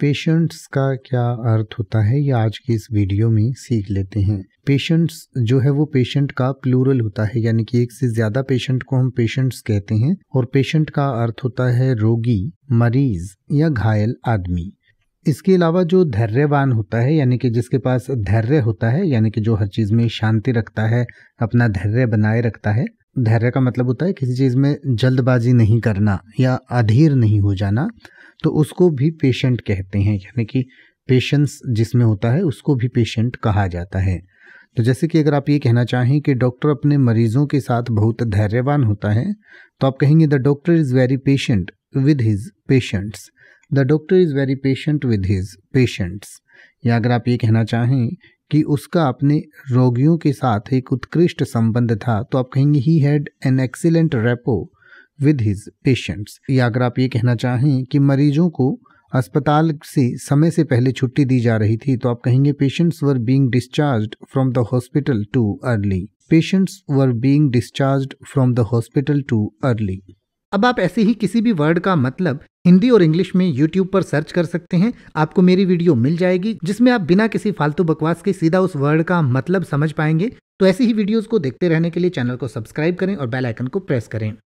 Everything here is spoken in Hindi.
पेशेंट्स का क्या अर्थ होता है ये आज की इस वीडियो में सीख लेते हैं पेशेंट्स जो है वो पेशेंट का प्लूरल होता है यानी कि एक से ज्यादा पेशेंट को हम पेशेंट्स कहते हैं और पेशेंट का अर्थ होता है रोगी मरीज या घायल आदमी इसके अलावा जो धैर्यवान होता है यानी कि जिसके पास धैर्य होता है यानी कि जो हर चीज़ में शांति रखता है अपना धैर्य बनाए रखता है धैर्य का मतलब होता है किसी चीज़ में जल्दबाजी नहीं करना या अधीर नहीं हो जाना तो उसको भी पेशेंट कहते हैं यानी कि पेशेंस जिसमें होता है उसको भी पेशेंट कहा जाता है तो जैसे कि अगर आप ये कहना चाहें कि डॉक्टर अपने मरीजों के साथ बहुत धैर्यवान होता है तो आप कहेंगे the doctor is very patient with his patients the doctor is very patient with his patients या अगर आप ये कहना चाहें कि उसका अपने रोगियों के साथ एक उत्कृष्ट संबंध था तो आप कहेंगे he had an excellent rapport with his patients या अगर आप ये कहना चाहें कि मरीजों को अस्पताल से समय से पहले छुट्टी दी जा रही थी तो आप कहेंगे patients were being discharge from the hospital too early patients were being discharge from the hospital too early अब आप ऐसे ही किसी भी वर्ड का मतलब हिंदी और इंग्लिश में यूट्यूब पर सर्च कर सकते हैं आपको मेरी वीडियो मिल जाएगी जिसमें आप बिना किसी फालतू बकवास के सीधा उस वर्ड का मतलब समझ पाएंगे तो ऐसी ही वीडियोस को देखते रहने के लिए चैनल को सब्सक्राइब करें और बेल आइकन को प्रेस करें